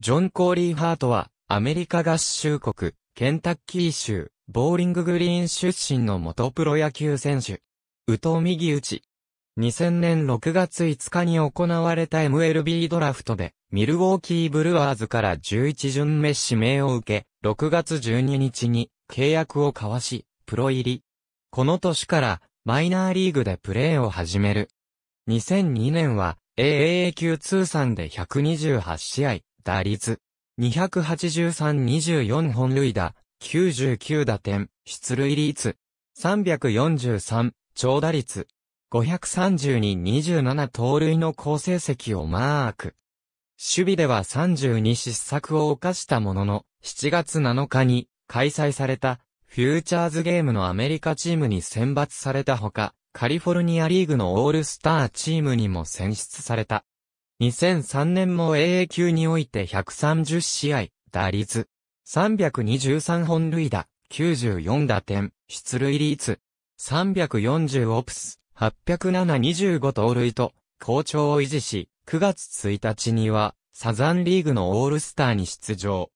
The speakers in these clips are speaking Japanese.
ジョン・コーリー・ハートは、アメリカ合衆国、ケンタッキー州、ボーリンググリーン出身の元プロ野球選手。宇藤右打ち。2000年6月5日に行われた MLB ドラフトで、ミルウォーキー・ブルワーズから11巡目指名を受け、6月12日に契約を交わし、プロ入り。この年からマイナーリーグでプレーを始める。2002年は AAA 級通算で128試合、打率。283-24本塁打、99打点、出塁率。343、長打率。532-27盗塁の好成績をマーク。守備では32失策を犯したものの、7月7日に開催されたフューチャーズゲームのアメリカチームに選抜されたほか、カリフォルニアリーグのオールスターチームにも選出された。2003年も AA 級において130試合、打率。323本塁打、94打点、出塁率。340オプス、80725盗塁と、好調を維持し、9月1日には、サザンリーグのオールスターに出場。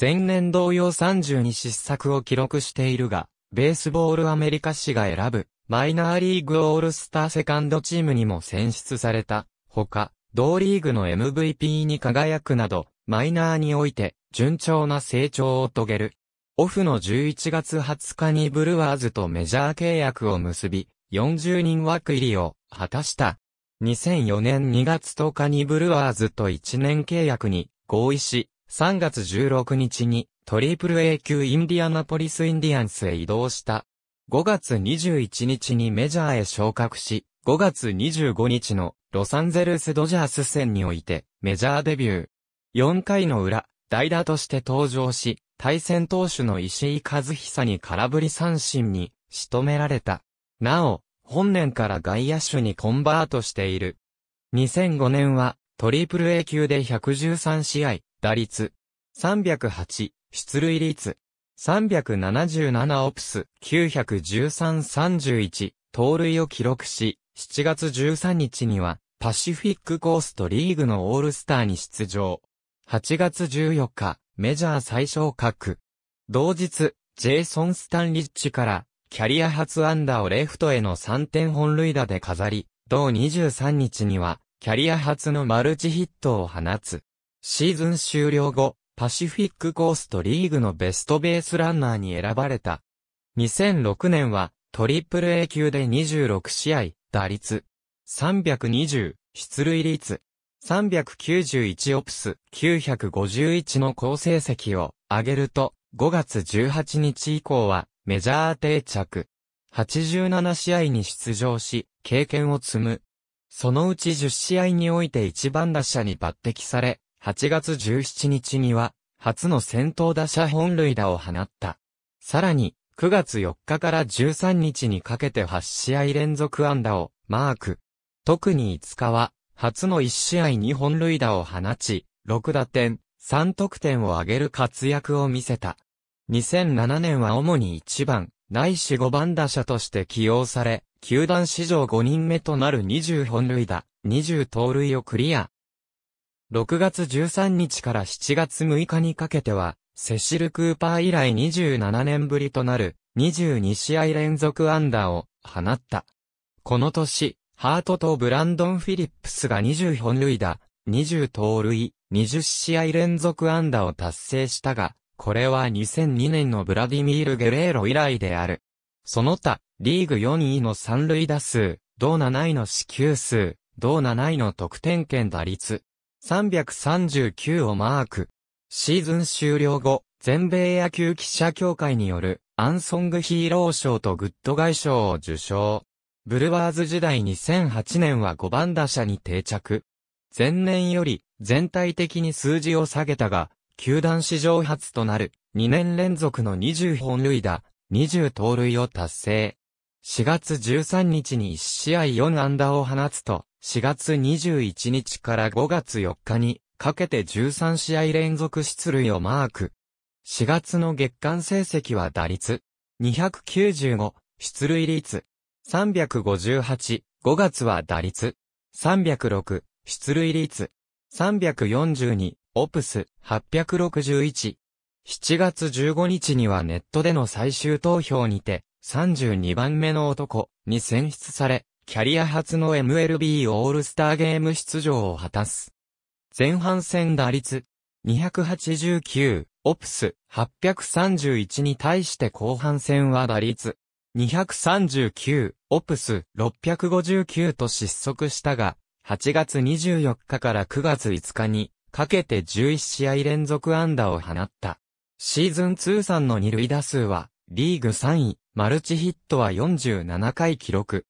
前年同様32失策を記録しているが、ベースボールアメリカ誌が選ぶ、マイナーリーグオールスターセカンドチームにも選出された。他、同リーグの MVP に輝くなど、マイナーにおいて、順調な成長を遂げる。オフの11月20日にブルワーズとメジャー契約を結び、40人枠入りを果たした。2004年2月10日にブルワーズと1年契約に合意し、3月16日にトリプル A 級インディアナポリスインディアンスへ移動した。5月21日にメジャーへ昇格し、5月25日のロサンゼルスドジャース戦においてメジャーデビュー。4回の裏、代打として登場し、対戦投手の石井和久に空振り三振に仕留められた。なお、本年から外野手にコンバートしている。2005年は、トリプル A 級で113試合、打率、308、出塁率、377オプス、91331、盗塁を記録し、7月13日には、パシフィックコーストリーグのオールスターに出場。8月14日、メジャー最小格。同日、ジェイソン・スタンリッチから、キャリア初アンダーをレフトへの3点本塁打で飾り、同23日には、キャリア初のマルチヒットを放つ。シーズン終了後、パシフィックコーストリーグのベストベースランナーに選ばれた。2006年は、トリプル A 級で26試合、打率、320、出塁率、391オプス、951の好成績を上げると、5月18日以降はメジャー定着。87試合に出場し、経験を積む。そのうち10試合において1番打者に抜擢され、8月17日には、初の先頭打者本塁打を放った。さらに、9月4日から13日にかけて8試合連続安打をマーク。特に5日は、初の1試合2本塁打を放ち、6打点、3得点を挙げる活躍を見せた。2007年は主に1番、ないし5番打者として起用され、球団史上5人目となる20本塁打、20盗塁をクリア。6月13日から7月6日にかけては、セシル・クーパー以来27年ぶりとなる22試合連続安打を放った。この年、ハートとブランドン・フィリップスが20本塁打、20盗塁、20試合連続安打を達成したが、これは2002年のブラディミール・ゲレーロ以来である。その他、リーグ4位の三塁打数、同7位の死球数、同7位の得点圏打率、339をマーク。シーズン終了後、全米野球記者協会によるアンソングヒーロー賞とグッド外賞を受賞。ブルワーズ時代2008年は5番打者に定着。前年より全体的に数字を下げたが、球団史上初となる2年連続の20本塁打、20盗塁を達成。4月13日に1試合4安打を放つと、4月21日から5月4日にかけて13試合連続出塁をマーク。4月の月間成績は打率295、出塁率358、5月は打率306、出塁率342、オプス861。7月15日にはネットでの最終投票にて、32番目の男に選出され、キャリア初の MLB オールスターゲーム出場を果たす。前半戦打率289、オプス831に対して後半戦は打率239、オプス659と失速したが、8月24日から9月5日にかけて11試合連続安打を放った。シーズン通算の二塁打数はリーグ3位、マルチヒットは47回記録。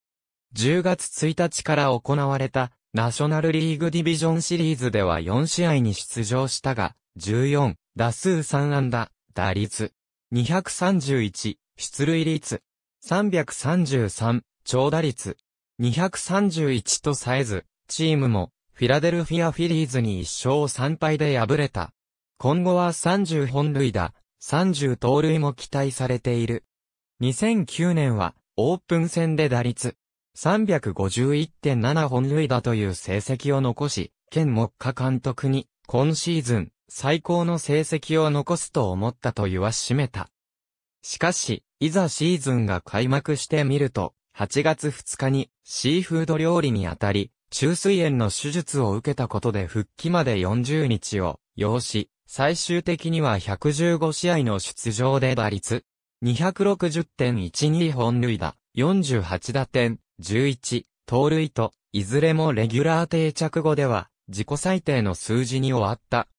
10月1日から行われたナショナルリーグディビジョンシリーズでは4試合に出場したが、14、打数3安打、打率、231、出塁率、333、長打率、231とさえず、チームも、フィラデルフィアフィリーズに1勝3敗で敗れた。今後は30本塁打、30盗塁も期待されている。2009年は、オープン戦で打率、351.7本塁打という成績を残し、県目下監督に、今シーズン、最高の成績を残すと思ったと言わしめた。しかし、いざシーズンが開幕してみると、8月2日にシーフード料理にあたり、中水炎の手術を受けたことで復帰まで40日を要し、最終的には115試合の出場で打率260.12本塁打、48打点、11、盗塁と、いずれもレギュラー定着後では、自己最低の数字に終わった。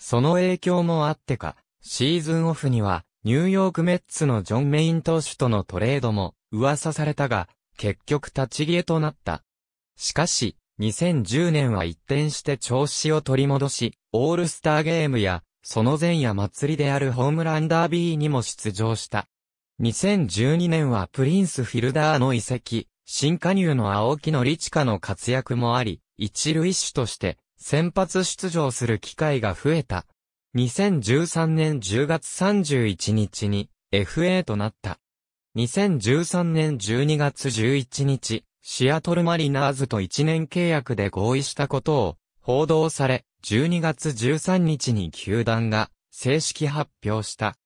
その影響もあってか、シーズンオフには、ニューヨークメッツのジョン・メイン投手とのトレードも噂されたが、結局立ち消えとなった。しかし、2010年は一転して調子を取り戻し、オールスターゲームや、その前夜祭りであるホームランダービーにも出場した。2012年はプリンス・フィルダーの移籍、新加入の青木のリチカの活躍もあり、一塁手として先発出場する機会が増えた。2013年10月31日に FA となった。2013年12月11日、シアトルマリナーズと1年契約で合意したことを報道され、12月13日に球団が正式発表した。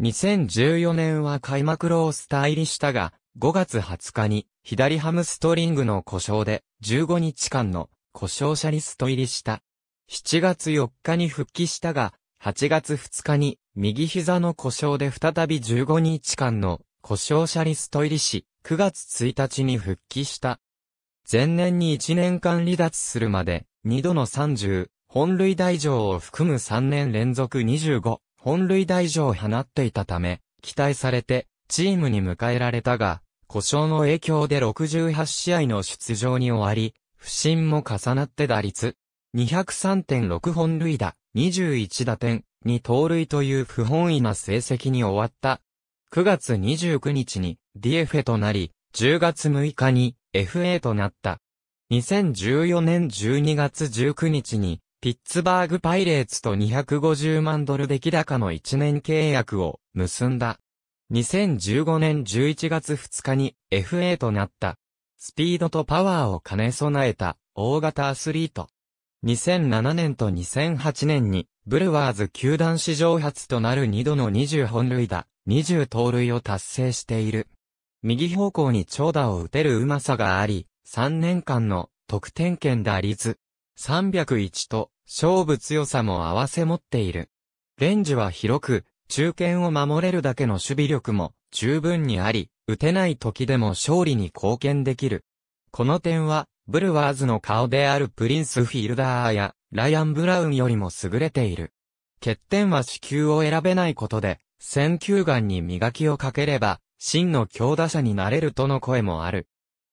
2014年は開幕ロースター入りしたが、5月20日に左ハムストリングの故障で15日間の故障者リスト入りした。7月4日に復帰したが、8月2日に右膝の故障で再び15日間の故障者リスト入りし、9月1日に復帰した。前年に1年間離脱するまで、2度の30、本塁大乗を含む3年連続25、本塁大乗を放っていたため、期待されて、チームに迎えられたが、故障の影響で68試合の出場に終わり、不振も重なって打率、203.6本塁打、21打点、2盗塁という不本意な成績に終わった。9月29日に DFA となり、10月6日に FA となった。2014年12月19日に、ピッツバーグパイレーツと250万ドル出来高の1年契約を結んだ。2015年11月2日に FA となった。スピードとパワーを兼ね備えた大型アスリート。2007年と2008年にブルワーズ球団史上初となる2度の20本塁打、20盗塁を達成している。右方向に長打を打てるうまさがあり、3年間の得点圏打率301と勝負強さも合わせ持っている。レンジは広く、中堅を守れるだけの守備力も十分にあり、打てない時でも勝利に貢献できる。この点は、ブルワーズの顔であるプリンスフィールダーやライアン・ブラウンよりも優れている。欠点は死球を選べないことで、選球眼に磨きをかければ、真の強打者になれるとの声もある。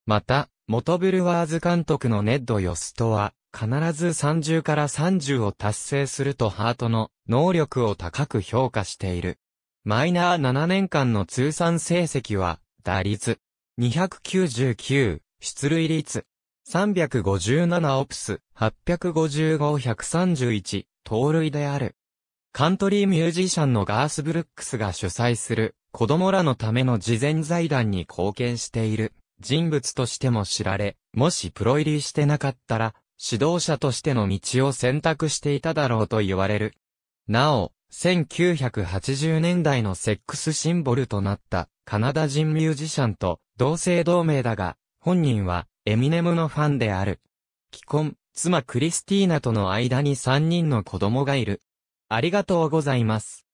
また、元ブルワーズ監督のネッド・ヨストは、必ず30から30を達成するとハートの能力を高く評価している。マイナー7年間の通算成績は、打率299、出塁率357オプス、855、131、盗塁である。カントリーミュージシャンのガース・ブルックスが主催する子供らのための慈善財団に貢献している人物としても知られ、もしプロ入りしてなかったら指導者としての道を選択していただろうと言われる。なお、1980年代のセックスシンボルとなったカナダ人ミュージシャンと同姓同名だが、本人はエミネムのファンである。既婚、妻クリスティーナとの間に3人の子供がいる。ありがとうございます。